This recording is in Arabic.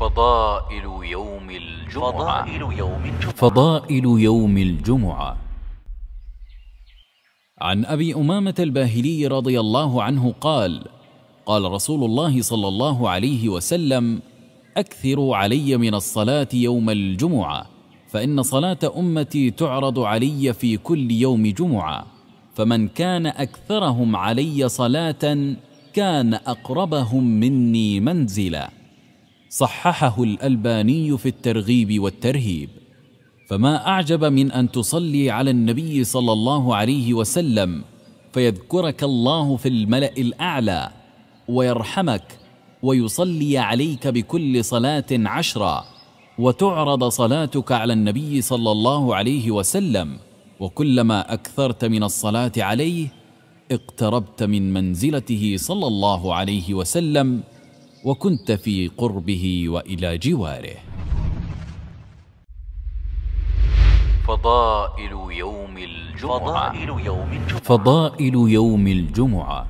فضائل يوم الجمعة فضائل يوم الجمعة, فضائل يوم الجمعة عن أبي أمامة الباهلي رضي الله عنه قال قال رسول الله صلى الله عليه وسلم أكثروا علي من الصلاة يوم الجمعة فإن صلاة أمتي تعرض علي في كل يوم جمعة فمن كان أكثرهم علي صلاة كان أقربهم مني منزلاً صححه الالباني في الترغيب والترهيب فما اعجب من ان تصلي على النبي صلى الله عليه وسلم فيذكرك الله في الملا الاعلى ويرحمك ويصلي عليك بكل صلاه عشرا وتعرض صلاتك على النبي صلى الله عليه وسلم وكلما اكثرت من الصلاه عليه اقتربت من منزلته صلى الله عليه وسلم وكنت في قربه والى جواره فضائل يوم الجمعة فضائل يوم الجمعة, فضائل يوم الجمعة